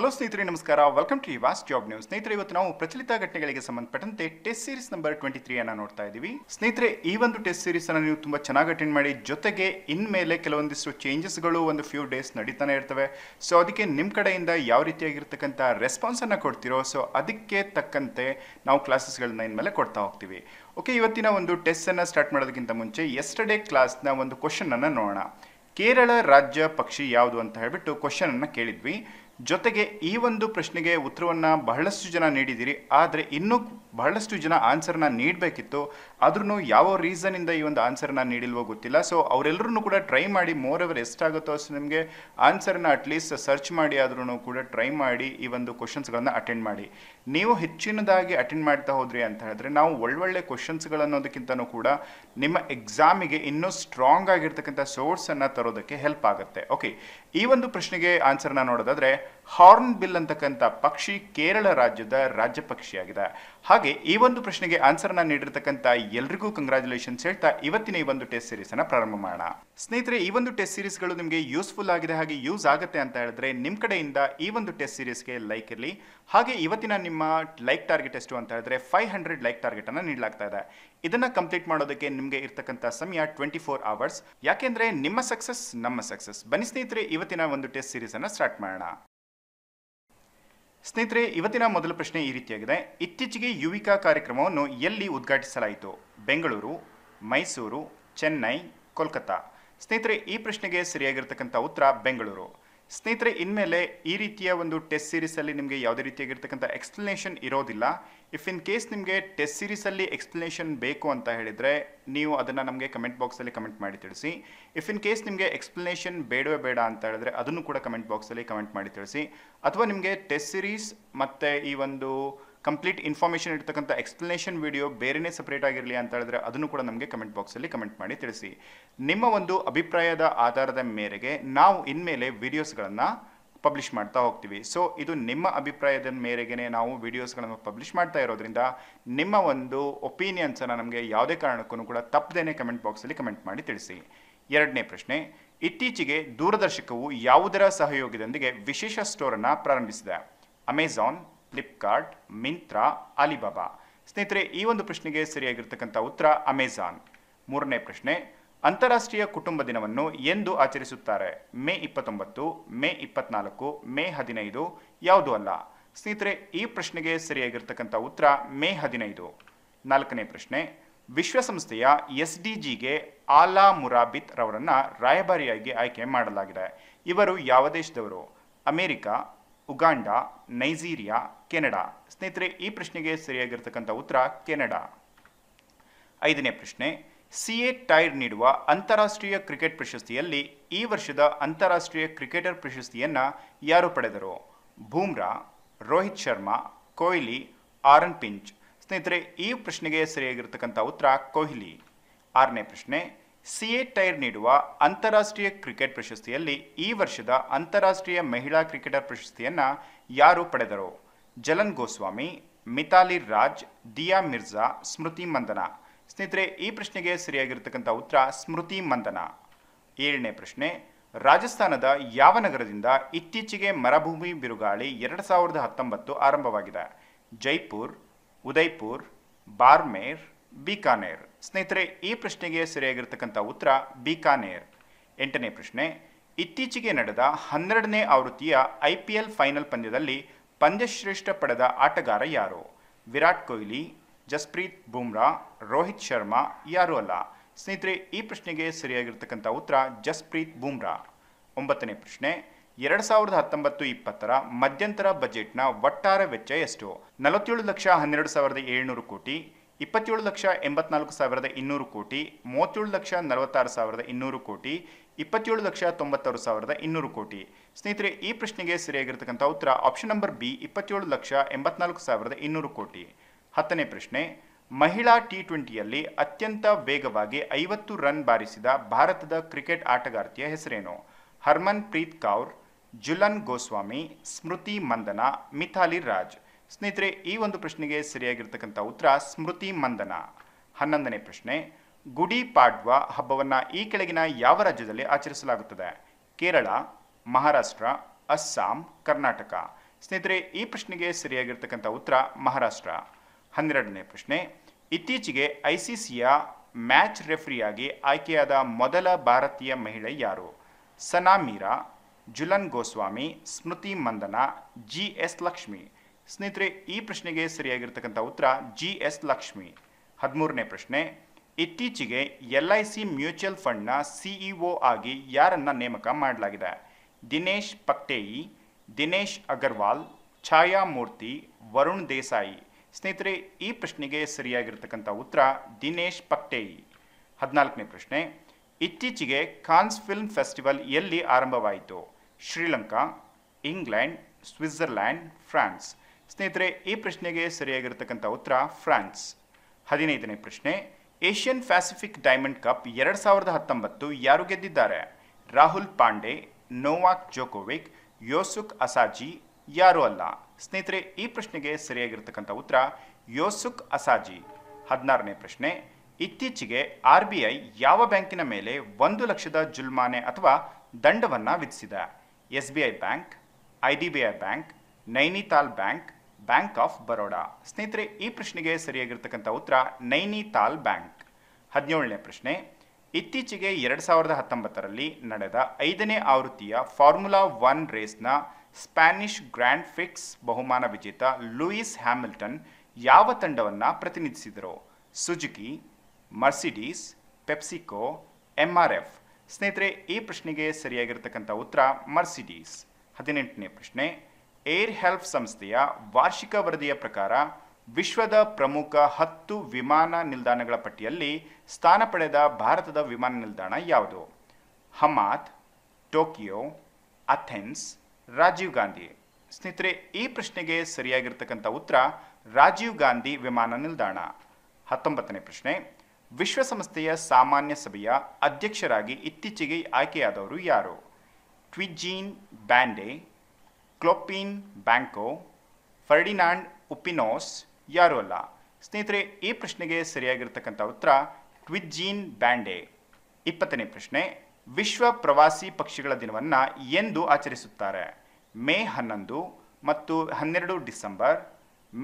hello ಸ್ನೇಹಿತರೆ ನಮಸ್ಕಾರ welcome to vast job news ಸ್ನೇಹಿತರೆ ಇವತ್ತು ನಾವು ಪ್ರಚಲಿತ ಘಟನೆಗಳಿಗೆ ಸಂಬಂಧಪಟ್ಟಂತೆ test series number twenty three ಅನ್ನ ನೋಡ್ತಾ ಇದ್ದೀವಿ ಸ್ನೇಹಿತರೆ ಈ ಒಂದು ಟೆಸ್ಟ್ ಸೀರೀಸ್ ಅನ್ನು ನೀವು ತುಂಬಾ ಚೆನ್ನಾಗಿ ಅಟೆಂಡ್ ಮಾಡಿ ಜೊತೆಗೆ ಇನ್ಮೇಲೆ ಕೆಲವೊಂದಿಷ್ಟು ಚೇಂಜಸ್ಗಳು ಒಂದು ಫ್ಯೂ ಡೇಸ್ ನಡೀತಾನೆ ಇರ್ತವೆ ಸೊ ಅದಕ್ಕೆ ನಿಮ್ಮ ಕಡೆಯಿಂದ ಯಾವ ರೀತಿಯಾಗಿರ್ತಕ್ಕಂಥ ರೆಸ್ಪಾನ್ಸ್ ಅನ್ನ ಕೊಡ್ತಿರೋ ಸೊ ಅದಕ್ಕೆ ತಕ್ಕಂತೆ ನಾವು ಕ್ಲಾಸಸ್ಗಳನ್ನ ಇನ್ಮೇಲೆ ಕೊಡ್ತಾ ಹೋಗ್ತೀವಿ ಓಕೆ ಇವತ್ತಿನ ಒಂದು ಟೆಸ್ಟ್ ಅನ್ನ ಸ್ಟಾರ್ಟ್ ಮಾಡೋದಕ್ಕಿಂತ ಮುಂಚೆ ಎಸ್ಟರ್ಡೇ ಕ್ಲಾಸ್ನ ಒಂದು ಕ್ವಶನ್ ಅನ್ನ ನೋಡೋಣ ಕೇರಳ ರಾಜ್ಯ ಪಕ್ಷಿ ಯಾವುದು ಅಂತ ಹೇಳ್ಬಿಟ್ಟು ಕ್ವಶನ್ ಅನ್ನ ಕೇಳಿದ್ವಿ ಜೊತೆಗೆ ಈ ಒಂದು ಪ್ರಶ್ನೆಗೆ ಉತ್ತರವನ್ನು ಬಹಳಷ್ಟು ಜನ ನೀಡಿದ್ದೀರಿ ಆದರೆ ಇನ್ನೂ ಬಹಳಷ್ಟು ಜನ ಆನ್ಸರ್ನ ನೀಡಬೇಕಿತ್ತು ಆದ್ರೂ ಯಾವ ರೀಸನಿಂದ ಈ ಒಂದು ಆನ್ಸರ್ನ ನೀಡಿಲ್ವೋ ಗೊತ್ತಿಲ್ಲ ಸೊ ಅವರೆಲ್ಲರೂ ಕೂಡ ಟ್ರೈ ಮಾಡಿ ಮೋರ್ ಎವರ್ ಎಷ್ಟಾಗುತ್ತೋ ಅಷ್ಟು ನಿಮಗೆ ಆನ್ಸರ್ನ ಅಟ್ಲೀಸ್ಟ್ ಸರ್ಚ್ ಮಾಡಿ ಆದ್ರೂ ಕೂಡ ಟ್ರೈ ಮಾಡಿ ಈ ಒಂದು ಕ್ವಶನ್ಸ್ಗಳನ್ನು ಅಟೆಂಡ್ ಮಾಡಿ ನೀವು ಹೆಚ್ಚಿನದಾಗಿ ಅಟೆಂಡ್ ಮಾಡ್ತಾ ಹೋದ್ರಿ ಅಂತ ಹೇಳಿದ್ರೆ ನಾವು ಒಳ್ಳೊಳ್ಳೆ ಅನ್ನೋದಕ್ಕಿಂತನೂ ಕೂಡ ನಿಮ್ಮ ಎಕ್ಸಾಮಿಗೆ ಇನ್ನೂ ಸ್ಟ್ರಾಂಗ್ ಆಗಿರ್ತಕ್ಕಂಥ ಸೋರ್ಸನ್ನು ತರೋದಕ್ಕೆ ಹೆಲ್ಪ್ ಆಗುತ್ತೆ ಓಕೆ ಈ ಒಂದು ಪ್ರಶ್ನೆಗೆ ಆನ್ಸರ್ನ ನೋಡೋದಾದರೆ ಹಾರ್ನ್ ಬಿಲ್ ಅಂತಕ್ಕಂಥ ಪಕ್ಷಿ ಕೇರಳ ರಾಜ್ಯದ ರಾಜ್ಯ ಪಕ್ಷಿಯಾಗಿದೆ ಹಾಗೆ ಈ ಒಂದು ಪ್ರಶ್ನೆಗೆ ಆನ್ಸರ್ನ ನೀಡಿರ್ತಕ್ಕಂಥ ಎಲ್ರಿಗೂ ಕಂಗ್ರಾಚುಲೇಷನ್ಸ್ ಹೇಳ್ತಾ ಇವತ್ತಿನ ಈ ಒಂದು ಟೆಸ್ಟ್ ಅನ್ನು ಪ್ರಾರಂಭ ಮಾಡೋಣ ಸ್ನೇಹಿತರೆ ಈ ಒಂದು ಟೆಸ್ಟ್ ಸೀರೀಸ್ಗಳು ನಿಮಗೆ ಯೂಸ್ಫುಲ್ ಆಗಿದೆ ಹಾಗೆ ಯೂಸ್ ಆಗುತ್ತೆ ಅಂತ ಹೇಳಿದ್ರೆ ನಿಮ್ಮ ಕಡೆಯಿಂದ ಈ ಒಂದು ಟೆಸ್ಟ್ ಸೀರೀಸ್ಗೆ ಲೈಕ್ ಇರಲಿ ಹಾಗೆ ಇವತ್ತಿನ ನಿಮ್ಮ ಲೈಕ್ ಟಾರ್ಗೆಟ್ ಎಷ್ಟು ಅಂತ ಹೇಳಿದ್ರೆ ಫೈವ್ ಹಂಡ್ರೆಡ್ ಲೈಕ್ ಟಾರ್ಗೆಟನ್ನು ನೀಡಲಾಗ್ತಾ ಇದೆ ಇದನ್ನ ಕಂಪ್ಲೀಟ್ ಮಾಡೋದಕ್ಕೆ ನಿಮಗೆ ಇರ್ತಕ್ಕಂಥ ಸಮಯ ಟ್ವೆಂಟಿ ಫೋರ್ ಅವರ್ಸ್ ಯಾಕೆಂದ್ರೆ ನಿಮ್ಮ ಸಕ್ಸಸ್ ನಮ್ಮ ಸಕ್ಸಸ್ ಬನ್ನಿ ಸ್ನೇಹಿತರೆ ಇವತ್ತಿನ ಒಂದು ಟೆಸ್ಟ್ ಸೀರೀಸನ್ನು ಸ್ಟಾರ್ಟ್ ಮಾಡೋಣ ಸ್ನೇಹಿತರೆ ಇವತ್ತಿನ ಮೊದಲ ಪ್ರಶ್ನೆ ಈ ರೀತಿಯಾಗಿದೆ ಇತ್ತೀಚೆಗೆ ಯುವಿಕಾ ಕಾರ್ಯಕ್ರಮವನ್ನು ಎಲ್ಲಿ ಉದ್ಘಾಟಿಸಲಾಯಿತು ಬೆಂಗಳೂರು ಮೈಸೂರು ಚೆನ್ನೈ ಕೋಲ್ಕತ್ತಾ ಸ್ನೇಹಿತರೆ ಈ ಪ್ರಶ್ನೆಗೆ ಸರಿಯಾಗಿರ್ತಕ್ಕಂಥ ಉತ್ತರ ಬೆಂಗಳೂರು ಸ್ನೇಹಿತರೆ ಇನ್ಮೇಲೆ ಈ ರೀತಿಯ ಒಂದು ಟೆಸ್ಟ್ ಸೀರೀಸಲ್ಲಿ ನಿಮಗೆ ಯಾವುದೇ ರೀತಿಯಾಗಿರ್ತಕ್ಕಂಥ ಎಕ್ಸ್ಪ್ಲನೇಷನ್ ಇರೋದಿಲ್ಲ ಇಫ್ ಇನ್ ಕೇಸ್ ನಿಮಗೆ ಟೆಸ್ಟ್ ಸೀರೀಸಲ್ಲಿ ಎಕ್ಸ್ಪ್ಲನೇಷನ್ ಬೇಕು ಅಂತ ಹೇಳಿದರೆ ನೀವು ಅದನ್ನು ನಮಗೆ ಕಮೆಂಟ್ ಬಾಕ್ಸಲ್ಲಿ ಕಮೆಂಟ್ ಮಾಡಿ ತಿಳಿಸಿ ಇಫ್ ಇನ್ ಕೇಸ್ ನಿಮಗೆ ಎಕ್ಸ್ಪ್ಲನೇಷನ್ ಬೇಡವೇ ಬೇಡ ಅಂತ ಹೇಳಿದ್ರೆ ಅದನ್ನು ಕೂಡ ಕಮೆಂಟ್ ಬಾಕ್ಸಲ್ಲಿ ಕಮೆಂಟ್ ಮಾಡಿ ತಿಳಿಸಿ ಅಥವಾ ನಿಮಗೆ ಟೆಸ್ಟ್ ಸೀರೀಸ್ ಮತ್ತು ಈ ಒಂದು ಕಂಪ್ಲೀಟ್ ಇನ್ಫಾರ್ಮೇಷನ್ ಇರ್ತಕ್ಕಂಥ ಎಕ್ಸ್ಪ್ಲನೇಷನ್ ವಿಡಿಯೋ ಬೇರೆನೇ ಸಪ್ರೇಟ್ ಆಗಿರಲಿ ಅಂತ ಹೇಳಿದ್ರೆ ಅದನ್ನು ಕೂಡ ನಮಗೆ ಕಮೆಂಟ್ ಬಾಕ್ಸಲ್ಲಿ ಕಮೆಂಟ್ ಮಾಡಿ ತಿಳಿಸಿ ನಿಮ್ಮ ಒಂದು ಅಭಿಪ್ರಾಯದ ಆಧಾರದ ಮೇರೆಗೆ ನಾವು ಇನ್ಮೇಲೆ ವಿಡಿಯೋಸ್ಗಳನ್ನು ಪಬ್ಲಿಷ್ ಮಾಡ್ತಾ ಹೋಗ್ತೀವಿ ಸೊ ಇದು ನಿಮ್ಮ ಅಭಿಪ್ರಾಯದ ಮೇರೆಗೆ ನಾವು ವಿಡಿಯೋಸ್ಗಳನ್ನು ಪಬ್ಲಿಷ್ ಮಾಡ್ತಾ ಇರೋದ್ರಿಂದ ನಿಮ್ಮ ಒಂದು ಒಪಿನಿಯನ್ಸನ್ನು ನಮಗೆ ಯಾವುದೇ ಕಾರಣಕ್ಕೂ ಕೂಡ ತಪ್ಪದೇ ಕಮೆಂಟ್ ಬಾಕ್ಸಲ್ಲಿ ಕಮೆಂಟ್ ಮಾಡಿ ತಿಳಿಸಿ ಎರಡನೇ ಪ್ರಶ್ನೆ ಇತ್ತೀಚೆಗೆ ದೂರದರ್ಶಕವು ಯಾವುದರ ಸಹಯೋಗದೊಂದಿಗೆ ವಿಶೇಷ ಸ್ಟೋರನ್ನು ಪ್ರಾರಂಭಿಸಿದೆ ಅಮೆಝಾನ್ ಫ್ಲಿಪ್ಕಾರ್ಟ್ ಮಿಂತ್ರಾ ಅಲಿಬಾಬಾ ಸ್ನೇಹಿತರೆ ಈ ಒಂದು ಪ್ರಶ್ನೆಗೆ ಸರಿಯಾಗಿರ್ತಕ್ಕಂಥ ಉತ್ತರ ಅಮೆಜಾನ್ ಮೂರನೇ ಪ್ರಶ್ನೆ ಅಂತಾರಾಷ್ಟ್ರೀಯ ಕುಟುಂಬ ದಿನವನ್ನು ಎಂದು ಆಚರಿಸುತ್ತಾರೆ ಮೇ ಇಪ್ಪತ್ತೊಂಬತ್ತು ಮೇ ಇಪ್ಪತ್ನಾಲ್ಕು ಮೇ ಹದಿನೈದು ಯಾವುದೂ ಅಲ್ಲ ಸ್ನೇಹಿತರೆ ಈ ಪ್ರಶ್ನೆಗೆ ಸರಿಯಾಗಿರ್ತಕ್ಕಂಥ ಉತ್ತರ ಮೇ ಹದಿನೈದು ನಾಲ್ಕನೇ ಪ್ರಶ್ನೆ ವಿಶ್ವಸಂಸ್ಥೆಯ ಎಸ್ ಡಿ ಜಿಗೆ ಆಲಾ ಮುರಾಬಿತ್ ರವರನ್ನು ರಾಯಭಾರಿಯಾಗಿ ಆಯ್ಕೆ ಮಾಡಲಾಗಿದೆ ಇವರು ಯಾವ ದೇಶದವರು ಅಮೆರಿಕ ಉಗಾಂಡ ನೈಜೀರಿಯಾ ಕೆನಡಾ ಸ್ನೇಹಿತರೆ ಈ ಪ್ರಶ್ನೆಗೆ ಸರಿಯಾಗಿರ್ತಕ್ಕಂಥ ಉತ್ತರ ಕೆನಡಾ ಐದನೇ ಪ್ರಶ್ನೆ ಸಿ ಎ ಟೈರ್ ನೀಡುವ ಅಂತಾರಾಷ್ಟ್ರೀಯ ಕ್ರಿಕೆಟ್ ಪ್ರಶಸ್ತಿಯಲ್ಲಿ ಈ ವರ್ಷದ ಅಂತಾರಾಷ್ಟ್ರೀಯ ಕ್ರಿಕೆಟರ್ ಪ್ರಶಸ್ತಿಯನ್ನು ಯಾರು ಪಡೆದರು ಬೂಮ್ರಾ ರೋಹಿತ್ ಶರ್ಮಾ ಕೊಹ್ಲಿ ಆರನ್ ಪಿಂಚ್ ಸ್ನೇಹಿತರೆ ಈ ಪ್ರಶ್ನೆಗೆ ಸರಿಯಾಗಿರ್ತಕ್ಕಂಥ ಉತ್ತರ ಕೊಹ್ಲಿ ಆರನೇ ಪ್ರಶ್ನೆ ಸಿಎ ಟೈರ್ ನೀಡುವ ಅಂತಾರಾಷ್ಟ್ರೀಯ ಕ್ರಿಕೆಟ್ ಪ್ರಶಸ್ತಿಯಲ್ಲಿ ಈ ವರ್ಷದ ಅಂತಾರಾಷ್ಟ್ರೀಯ ಮಹಿಳಾ ಕ್ರಿಕೆಟರ್ ಪ್ರಶಸ್ತಿಯನ್ನು ಯಾರು ಪಡೆದರು ಜಲನ್ ಗೋಸ್ವಾಮಿ ಮಿತಾಲಿ ರಾಜ್ ದಿಯಾ ಮಿರ್ಜಾ ಸ್ಮೃತಿ ಮಂದನ ಸ್ನೇಹಿತರೆ ಈ ಪ್ರಶ್ನೆಗೆ ಸರಿಯಾಗಿರ್ತಕ್ಕಂಥ ಉತ್ತರ ಸ್ಮೃತಿ ಮಂದನ ಏಳನೇ ಪ್ರಶ್ನೆ ರಾಜಸ್ಥಾನದ ಯಾವ ನಗರದಿಂದ ಇತ್ತೀಚೆಗೆ ಮರಭೂಮಿ ಬಿರುಗಾಳಿ ಎರಡು ಸಾವಿರದ ಹತ್ತೊಂಬತ್ತು ಆರಂಭವಾಗಿದೆ ಜೈಪುರ್ ಉದಯ್ಪುರ್ ಬಾರ್ಮೇರ್ ಬಿಕಾನೇರ್ ಸ್ನೇಹಿತರೆ ಈ ಪ್ರಶ್ನೆಗೆ ಸರಿಯಾಗಿರ್ತಕ್ಕಂಥ ಉತ್ತರ ಬಿಕಾನೇರ್ ಎಂಟನೇ ಪ್ರಶ್ನೆ ಇತ್ತೀಚೆಗೆ ನಡೆದ ಹನ್ನೆರಡನೇ ಆವೃತ್ತಿಯ ಐ ಪಿ ಎಲ್ ಫೈನಲ್ ಪಂದ್ಯದಲ್ಲಿ ಪಂದ್ಯಶ್ರೇಷ್ಠ ಪಡೆದ ಆಟಗಾರ ಯಾರು ವಿರಾಟ್ ಕೊಹ್ಲಿ ಜಸ್ಪ್ರೀತ್ ಬುಮ್ರಾ ರೋಹಿತ್ ಶರ್ಮಾ ಯಾರು ಅಲ್ಲ ಸ್ನೇಹಿತರೆ ಈ ಪ್ರಶ್ನೆಗೆ ಸರಿಯಾಗಿರ್ತಕ್ಕಂಥ ಉತ್ತರ ಜಸ್ಪ್ರೀತ್ ಬುಮ್ರಾ ಒಂಬತ್ತನೇ ಪ್ರಶ್ನೆ ಎರಡು ಸಾವಿರದ ಹತ್ತೊಂಬತ್ತು ಇಪ್ಪತ್ತರ ಮಧ್ಯಂತರ ಬಜೆಟ್ನ ಒಟ್ಟಾರೆ ವೆಚ್ಚ ಎಷ್ಟು ನಲವತ್ತೇಳು ಲಕ್ಷ ಹನ್ನೆರಡು ಸಾವಿರದ ಏಳ್ನೂರು ಕೋಟಿ ಇಪ್ಪತ್ತೇಳು ಲಕ್ಷ ಎಂಬತ್ನಾಲ್ಕು ಸಾವಿರದ ಇನ್ನೂರು ಕೋಟಿ ಮೂವತ್ತೇಳು ಲಕ್ಷ ನಲವತ್ತಾರು ಸಾವಿರದ ಇನ್ನೂರು ಕೋಟಿ ಇಪ್ಪತ್ತೇಳು ಲಕ್ಷ ತೊಂಬತ್ತಾರು ಸಾವಿರದ ಇನ್ನೂರು ಕೋಟಿ ಸ್ನೇಹಿತರೆ ಈ ಪ್ರಶ್ನೆಗೆ ಸರಿಯಾಗಿರ್ತಕ್ಕಂಥ ಉತ್ತರ ಆಪ್ಷನ್ ನಂಬರ್ ಬಿ ಇಪ್ಪತ್ತೇಳು ಲಕ್ಷ ಎಂಬತ್ನಾಲ್ಕು ಸಾವಿರದ ಇನ್ನೂರು ಕೋಟಿ ಹತ್ತನೇ ಪ್ರಶ್ನೆ ಮಹಿಳಾ ಟಿ ಟ್ವೆಂಟಿಯಲ್ಲಿ ಅತ್ಯಂತ ವೇಗವಾಗಿ ಐವತ್ತು ರನ್ ಬಾರಿಸಿದ ಭಾರತದ ಕ್ರಿಕೆಟ್ ಆಟಗಾರ್ತಿಯ ಹೆಸರೇನು ಹರ್ಮನ್ ಪ್ರೀತ್ ಕೌರ್ ಜುಲನ್ ಗೋಸ್ವಾಮಿ ಸ್ಮೃತಿ ಮಂದನಾ ಮಿಥಾಲಿ ರಾಜ್ ಸ್ನೇಹಿತರೆ ಈ ಒಂದು ಪ್ರಶ್ನೆಗೆ ಸರಿಯಾಗಿರ್ತಕ್ಕಂಥ ಉತ್ತರ ಸ್ಮೃತಿ ಮಂದನ ಹನ್ನೊಂದನೇ ಪ್ರಶ್ನೆ ಗುಡಿ ಪಾಡ್ವ ಹಬ್ಬವನ್ನು ಈ ಕೆಳಗಿನ ಯಾವ ರಾಜ್ಯದಲ್ಲಿ ಆಚರಿಸಲಾಗುತ್ತದೆ ಕೇರಳ ಮಹಾರಾಷ್ಟ್ರ ಅಸ್ಸಾಂ ಕರ್ನಾಟಕ ಸ್ನೇಹಿತರೆ ಈ ಪ್ರಶ್ನೆಗೆ ಸರಿಯಾಗಿರ್ತಕ್ಕಂಥ ಉತ್ತರ ಮಹಾರಾಷ್ಟ್ರ ಹನ್ನೆರಡನೇ ಪ್ರಶ್ನೆ ಇತ್ತೀಚೆಗೆ ಐ ಸಿ ಸಿಯ ಮ್ಯಾಚ್ ರೆಫ್ರಿಯಾಗಿ ಆಯ್ಕೆಯಾದ ಮೊದಲ ಭಾರತೀಯ ಮಹಿಳೆ ಯಾರು ಸನಾ ಮೀರಾ ಜುಲನ್ ಗೋಸ್ವಾಮಿ ಸ್ಮೃತಿ ಮಂದನ ಜಿ ಎಸ್ ಲಕ್ಷ್ಮಿ ಸ್ನೇಹಿತರೆ ಈ ಪ್ರಶ್ನೆಗೆ ಸರಿಯಾಗಿರ್ತಕ್ಕಂಥ ಉತ್ತರ ಜಿ ಎಸ್ ಲಕ್ಷ್ಮಿ ಹದಿಮೂರನೇ ಪ್ರಶ್ನೆ ಇತ್ತೀಚೆಗೆ ಎಲ್ ಐ ಸಿ ಮ್ಯೂಚುವಲ್ ಫಂಡ್ನ ಸಿಇಒ ಆಗಿ ಯಾರನ್ನ ನೇಮಕ ಮಾಡಲಾಗಿದೆ ದಿನೇಶ್ ಪಕ್ಟೇಯಿ ದಿನೇಶ್ ಅಗರ್ವಾಲ್ ಛಾಯಾ ಮೂರ್ತಿ ವರುಣ್ ದೇಸಾಯಿ ಸ್ನೇಹಿತರೆ ಈ ಪ್ರಶ್ನೆಗೆ ಸರಿಯಾಗಿರ್ತಕ್ಕಂಥ ಉತ್ತರ ದಿನೇಶ್ ಪಕ್ಟೇಯಿ ಹದಿನಾಲ್ಕನೇ ಪ್ರಶ್ನೆ ಇತ್ತೀಚೆಗೆ ಕಾನ್ಸ್ ಫಿಲ್ಮ್ ಫೆಸ್ಟಿವಲ್ ಎಲ್ಲಿ ಆರಂಭವಾಯಿತು ಶ್ರೀಲಂಕಾ ಇಂಗ್ಲೆಂಡ್ ಸ್ವಿಟ್ಜರ್ಲ್ಯಾಂಡ್ ಫ್ರಾನ್ಸ್ ಸ್ನೇಹಿತರೆ ಈ ಪ್ರಶ್ನೆಗೆ ಸರಿಯಾಗಿರತಕ್ಕಂಥ ಉತ್ತರ ಫ್ರಾನ್ಸ್ ಹದಿನೈದನೇ ಪ್ರಶ್ನೆ ಏಷ್ಯನ್ ಪ್ಯಾಸಿಫಿಕ್ ಡೈಮಂಡ್ ಕಪ್ ಎರಡು ಸಾವಿರದ ಹತ್ತೊಂಬತ್ತು ಯಾರು ಗೆದ್ದಿದ್ದಾರೆ Rahul Pandey Novak Djokovic Yosuke Asaji ಯಾರು ಅಲ್ಲ ಸ್ನೇಹಿತರೆ ಈ ಪ್ರಶ್ನೆಗೆ ಸರಿಯಾಗಿರ್ತಕ್ಕಂಥ ಉತ್ತರ ಯೋಸುಕ್ ಅಸಾಜಿ ಹದಿನಾರನೇ ಪ್ರಶ್ನೆ ಇತ್ತೀಚೆಗೆ ಆರ್ ಬಿ ಐ ಯಾವ ಬ್ಯಾಂಕಿನ ಮೇಲೆ ಒಂದು ಲಕ್ಷದ ಜುಲ್ಮಾನೆ ಅಥವಾ ದಂಡವನ್ನು ವಿಧಿಸಿದೆ S B I bank I D B I bank Nainital bank bank of Baroda ಸ್ನೇಹಿತರೆ ಈ ಪ್ರಶ್ನೆಗೆ ಸರಿಯಾಗಿರ್ತಕ್ಕಂಥ ಉತ್ತರ ನೈನಿತಾಲ್ ಬ್ಯಾಂಕ್ ಹದಿನೇಳನೇ ಪ್ರಶ್ನೆ ಇತ್ತೀಚೆಗೆ ಎರಡು ಸಾವಿರದ ಹತ್ತೊಂಬತ್ತರಲ್ಲಿ ನಡೆದ ಐದನೇ ಆವೃತ್ತಿಯ ಫಾರ್ಮುಲಾ ಒನ್ ರೇಸ್ನ ಸ್ಪ್ಯಾನಿಷ್ ಗ್ರ್ಯಾಂಡ್ ಫಿಕ್ಸ್ ಬಹುಮಾನ ವಿಜೇತ ಲೂಯಿಸ್ ಹ್ಯಾಮಿಲ್ಟನ್ ಯಾವ ತಂಡವನ್ನು ಪ್ರತಿನಿಧಿಸಿದರು Suzuki Mercedes PepsiCo M R F ಸ್ನೇಹಿತರೆ ಈ ಪ್ರಶ್ನೆಗೆ ಸರಿಯಾಗಿರ್ತಕ್ಕಂಥ ಉತ್ತರ ಮರ್ಸಿಡೀಸ್ ಹದಿನೆಂಟನೇ ಪ್ರಶ್ನೆ ಏರ್ ಹೆಲ್ಪ್ ಸಂಸ್ಥೆಯ ವಾರ್ಷಿಕ ವರದಿಯ ಪ್ರಕಾರ ವಿಶ್ವದ ಪ್ರಮುಖ ಹತ್ತು ವಿಮಾನ ನಿಲ್ದಾಣಗಳ ಪಟ್ಟಿಯಲ್ಲಿ ಸ್ಥಾನ ಪಡೆದ ಭಾರತದ ವಿಮಾನ ನಿಲ್ದಾಣ ಯಾವುದು ಹಮಾತ್ ಟೋಕಿಯೋ ಅಥೆನ್ಸ್ ರಾಜೀವ್ ಗಾಂಧಿ ಸ್ನೇಹಿತರೆ ಈ ಪ್ರಶ್ನೆಗೆ ಸರಿಯಾಗಿರ್ತಕ್ಕಂಥ ಉತ್ತರ ರಾಜೀವ್ ಗಾಂಧಿ ವಿಮಾನ ನಿಲ್ದಾಣ ಹತ್ತೊಂಬತ್ತನೇ ಪ್ರಶ್ನೆ ವಿಶ್ವಸಂಸ್ಥೆಯ ಸಾಮಾನ್ಯ ಸಭೆಯ ಅಧ್ಯಕ್ಷರಾಗಿ ಇತ್ತೀಚೆಗೆ ಆಯ್ಕೆಯಾದವರು ಯಾರು ಟ್ವಿಜೀನ್ ಬ್ಯಾಂಡೆ ಕ್ಲೋಪಿನ್ ಬ್ಯಾಂಕೋ ಫರ್ಡಿನಾಂಡ್ ಉಪಿನೋಸ್ ಯಾರು ಅಲ್ಲ ಸ್ನೇಹಿತರೆ ಈ ಪ್ರಶ್ನೆಗೆ ಸರಿಯಾಗಿರ್ತಕ್ಕಂಥ ಉತ್ತರ ಕ್ವಿಜ್ಜೀನ್ ಬ್ಯಾಂಡೆ ಇಪ್ಪತ್ತನೇ ಪ್ರಶ್ನೆ ವಿಶ್ವ ಪ್ರವಾಸಿ ಪಕ್ಷಿಗಳ ದಿನವನ್ನು ಎಂದು ಆಚರಿಸುತ್ತಾರೆ ಮೇ ಹನ್ನೊಂದು ಮತ್ತು ಹನ್ನೆರಡು ಡಿಸೆಂಬರ್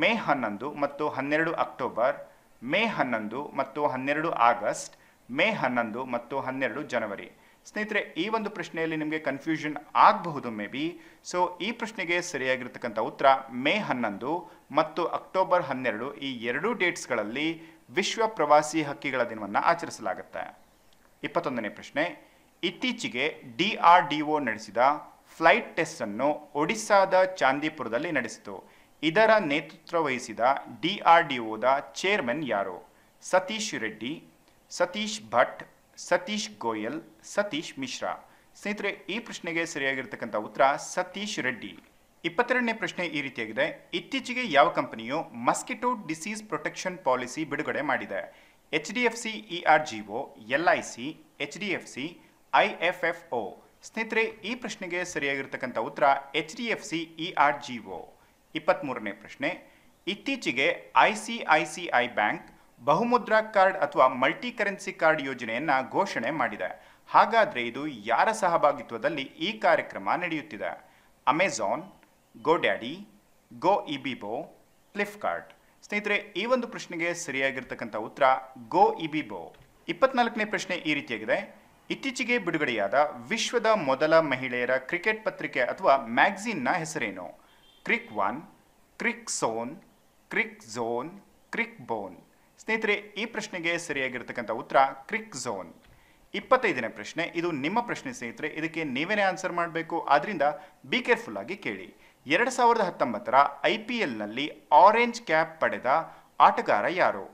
ಮೇ ಹನ್ನೊಂದು ಮತ್ತು ಹನ್ನೆರಡು ಅಕ್ಟೋಬರ್ ಮೇ ಹನ್ನೊಂದು ಮತ್ತು ಹನ್ನೆರಡು ಆಗಸ್ಟ್ ಮೇ ಹನ್ನೊಂದು ಮತ್ತು ಹನ್ನೆರಡು ಜನವರಿ ಸ್ನೇಹಿತರೆ ಈ ಒಂದು ಪ್ರಶ್ನೆಯಲ್ಲಿ ನಿಮಗೆ ಕನ್ಫ್ಯೂಷನ್ ಆಗಬಹುದು ಮೇ ಬಿ ಸೊ ಈ ಪ್ರಶ್ನೆಗೆ ಸರಿಯಾಗಿರ್ತಕ್ಕಂಥ ಉತ್ತರ ಮೇ ಹನ್ನೊಂದು ಮತ್ತು ಅಕ್ಟೋಬರ್ ಹನ್ನೆರಡು ಈ ಎರಡೂ ಡೇಟ್ಸ್ಗಳಲ್ಲಿ ವಿಶ್ವ ಪ್ರವಾಸಿ ಹಕ್ಕಿಗಳ ದಿನವನ್ನು ಆಚರಿಸಲಾಗುತ್ತೆ ಇಪ್ಪತ್ತೊಂದನೇ ಪ್ರಶ್ನೆ ಇತ್ತೀಚೆಗೆ ಡಿ ಆರ್ ಡಿ ಒ ನಡೆಸಿದ ಫ್ಲೈಟ್ ಟೆಸ್ಟನ್ನು ಒಡಿಸ್ಸಾದ ಚಾಂದಿಪುರದಲ್ಲಿ ನಡೆಸಿತು ಇದರ ನೇತೃತ್ವ ವಹಿಸಿದ D R D O chairman ಯಾರು ಸತೀಶ್ ರೆಡ್ಡಿ ಸತೀಶ್ ಭಟ್ ಸತೀಶ್ ಗೋಯಲ್ ಸತೀಶ್ ಮಿಶ್ರಾ ಸ್ನೇಹಿತರೆ ಈ ಪ್ರಶ್ನೆಗೆ ಸರಿಯಾಗಿರ್ತಕ್ಕಂಥ ಉತ್ತರ ಸತೀಶ್ ರೆಡ್ಡಿ ಇಪ್ಪತ್ತೆರಡನೇ ಪ್ರಶ್ನೆ ಈ ರೀತಿಯಾಗಿದೆ ಇತ್ತೀಚೆಗೆ ಯಾವ ಕಂಪನಿಯು ಮಸ್ಕಿಟೋ ಡಿಸೀಸ್ ಪ್ರೊಟೆಕ್ಷನ್ ಪಾಲಿಸಿ ಬಿಡುಗಡೆ ಮಾಡಿದೆ H D F C E R G O L I C H D F C I F F O ಸ್ನೇಹಿತರೆ ಈ ಪ್ರಶ್ನೆಗೆ ಸರಿಯಾಗಿರ್ತಕ್ಕಂಥ ಉತ್ತರ H D F C E R G O ಪ್ರಶ್ನೆ ಇತ್ತೀಚೆಗೆ I C I C I bank ಬಹುಮುದ್ರಾ card ಅಥವಾ multi currency card ಯೋಜನೆಯನ್ನು ಘೋಷಣೆ ಮಾಡಿದೆ ಹಾಗಾದರೆ ಇದು ಯಾರ ಸಹಭಾಗಿತ್ವದಲ್ಲಿ ಈ ಕಾರ್ಯಕ್ರಮ ನಡೆಯುತ್ತಿದೆ Amazon daddy Goibibo Flipkart ಸ್ನೇಹಿತರೆ ಈ ಒಂದು ಪ್ರಶ್ನೆಗೆ ಸರಿಯಾಗಿರ್ತಕ್ಕಂಥ ಉತ್ತರ ಗೋ ಇಬಿಬೋ ಇಪ್ಪತ್ನಾಲ್ಕನೇ ಪ್ರಶ್ನೆ ಈ ರೀತಿಯಾಗಿದೆ ಇತ್ತೀಚೆಗೆ ಬಿಡುಗಡೆಯಾದ ವಿಶ್ವದ ಮೊದಲ ಮಹಿಳೆಯರ ಕ್ರಿಕೆಟ್ ಪತ್ರಿಕೆ ಅಥವಾ ಮ್ಯಾಗ್ಝಿನ್ನ ಹೆಸರೇನು ಕ್ರಿಕ್ ಒನ್ ಕ್ರಿಕ್ ಸೋನ್ ಕ್ರಿಕ್ ಝೋನ್ ಕ್ರಿಕ್ ಬೋನ್ ಸ್ನೇಹಿತರೆ ಈ ಪ್ರಶ್ನೆಗೆ ಸರಿಯಾಗಿರ್ತಕ್ಕಂಥ ಉತ್ತರ ಕ್ರಿಕ್ ಝೋನ್ ಇಪ್ಪತ್ತೈದನೇ ಪ್ರಶ್ನೆ ಇದು ನಿಮ್ಮ ಪ್ರಶ್ನೆ ಸ್ನೇಹಿತರೆ ಇದಕ್ಕೆ ನೀವೇನೇ ಆನ್ಸರ್ ಮಾಡಬೇಕು ಆದ್ರಿಂದ ಬಿ ಕೇರ್ಫುಲ್ ಆಗಿ ಕೇಳಿ ಎರಡು ಸಾವಿರದ ಹತ್ತೊಂಬತ್ತರ ಐ ಪಿ ಎಲ್ನಲ್ಲಿ ಆರೆಂಜ್ ಕ್ಯಾಪ್ ಪಡೆದ ಆಟಗಾರ ಯಾರು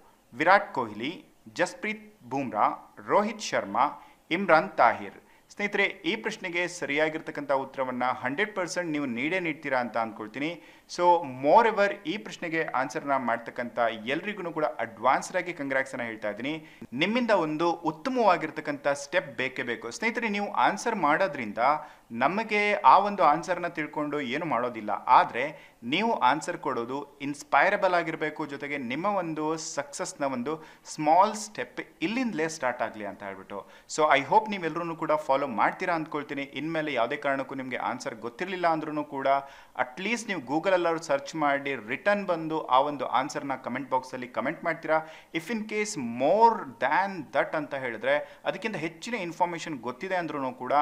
ವಿರಾಟ್ ಕೊಹ್ಲಿ ಜಸ್ಪ್ರೀತ್ ಬೂಮ್ರಾ ರೋಹಿತ್ ಶರ್ಮಾ ಇಮ್ರಾನ್ ತಾಹಿರ್ ಸ್ನೇಹಿತರೆ ಈ ಪ್ರಶ್ನೆಗೆ ಸರಿಯಾಗಿರ್ತಕ್ಕಂಥ ಉತ್ತರವನ್ನು ಹಂಡ್ರೆಡ್ ಪರ್ಸೆಂಟ್ ನೀವು ನೀಡೇ ನೀಡ್ತೀರಾ ಅಂತ ಅಂದ್ಕೊಳ್ತೀನಿ ಸೊ ಮೋರ್ ಎವರ್ ಈ ಪ್ರಶ್ನೆಗೆ ಆನ್ಸರ್ನ ಮಾಡ್ತಕ್ಕಂಥ ಎಲ್ರಿಗೂ ಕೂಡ ಅಡ್ವಾನ್ಸ್ ಆಗಿ ಕಂಗ್ರಾಟ್ಸನ್ನು ಹೇಳ್ತಾ ಇದ್ದೀನಿ ನಿಮ್ಮಿಂದ ಒಂದು ಉತ್ತಮವಾಗಿರ್ತಕ್ಕಂಥ ಸ್ಟೆಪ್ ಬೇಕೇ ಬೇಕು ಸ್ನೇಹಿತರೆ ನೀವು ಆನ್ಸರ್ ಮಾಡೋದ್ರಿಂದ ನಮಗೆ ಆ ಒಂದು ಆನ್ಸರ್ನ ತಿಳ್ಕೊಂಡು ಏನು ಮಾಡೋದಿಲ್ಲ ಆದರೆ ನೀವು ಆನ್ಸರ್ ಕೊಡೋದು ಇನ್ಸ್ಪೈರಬಲ್ ಆಗಿರಬೇಕು ಜೊತೆಗೆ ನಿಮ್ಮ ಒಂದು ಸಕ್ಸಸ್ನ ಒಂದು ಸ್ಮಾಲ್ ಸ್ಟೆಪ್ ಇಲ್ಲಿಂದಲೇ ಸ್ಟಾರ್ಟ್ ಆಗಲಿ ಅಂತ ಹೇಳ್ಬಿಟ್ಟು ಸೊ ಐ ಹೋಪ್ ನೀವೆಲ್ಲರೂ ಕೂಡ ಫಾಲೋ ಮಾಡ್ತೀರಾ ಅಂದ್ಕೊಳ್ತೀನಿ ಇನ್ಮೇಲೆ ಯಾವುದೇ ಕಾರಣಕ್ಕೂ ನಿಮಗೆ ಆನ್ಸರ್ ಗೊತ್ತಿರಲಿಲ್ಲ ಅಂದ್ರೂ ಕೂಡ ಅಟ್ಲೀಸ್ಟ್ ನೀವು ಗೂಗಲ್ ಗೂಗಲಲ್ಲಿ ಅವರು ಸರ್ಚ್ ಮಾಡಿ ರಿಟರ್ನ್ ಬಂದು ಆ ಒಂದು ಆನ್ಸರ್ನ ಕಮೆಂಟ್ ಬಾಕ್ಸಲ್ಲಿ ಕಮೆಂಟ್ ಮಾಡ್ತೀರಾ if in case more than that ಅಂತ ಹೇಳಿದ್ರೆ ಅದಕ್ಕಿಂತ ಹೆಚ್ಚಿನ ಇನ್ಫಾರ್ಮೇಷನ್ ಗೊತ್ತಿದೆ ಅಂದ್ರೂ ಕೂಡ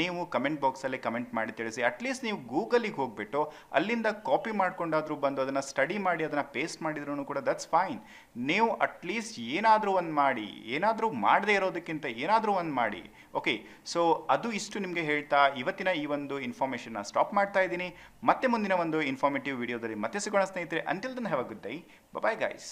ನೀವು ಕಮೆಂಟ್ ಬಾಕ್ಸಲ್ಲಿ ಕಮೆಂಟ್ ಮಾಡಿ ತಿಳಿಸಿ ಅಟ್ಲೀಸ್ಟ್ ನೀವು ಗೂಗಲಿಗೆ ಹೋಗ್ಬಿಟ್ಟು ಅಲ್ಲಿಂದ ಕಾಪಿ ಮಾಡ್ಕೊಂಡಾದರೂ ಬಂದು ಅದನ್ನು ಸ್ಟಡಿ ಮಾಡಿ ಅದನ್ನು ಪೇಸ್ಟ್ ಮಾಡಿದ್ರು ಕೂಡ ದಟ್ಸ್ ಫೈನ್ ನೀವು ಅಟ್ಲೀಸ್ಟ್ ಏನಾದರೂ ಒಂದು ಮಾಡಿ ಏನಾದರೂ ಮಾಡದೇ ಇರೋದಕ್ಕಿಂತ ಏನಾದರೂ ಒಂದು ಮಾಡಿ ಓಕೆ ಸೊ ಅದು ಇಷ್ಟು ನಿಮಗೆ ಹೇಳ್ತಾ ಇವತ್ತಿನ ಈ ಒಂದು ಇನ್ಫಾರ್ಮೇಷನ್ನ ಸ್ಟಾಪ್ ಮಾಡ್ತಾ ಇದ್ದೀನಿ ಮತ್ತೆ ಮುಂದಿನ ಒಂದು ಇನ್ಫಾರ್ಮೇಷನ್ ಇನ್ಫಾರ್ಮೇಟಿವ್ ವಿಡಿಯೋದಲ್ಲಿ ಮತ್ತೆ ಸಿಗೋಣ ಸ್ನೇಹಿತರೆ until then have a good day bye guys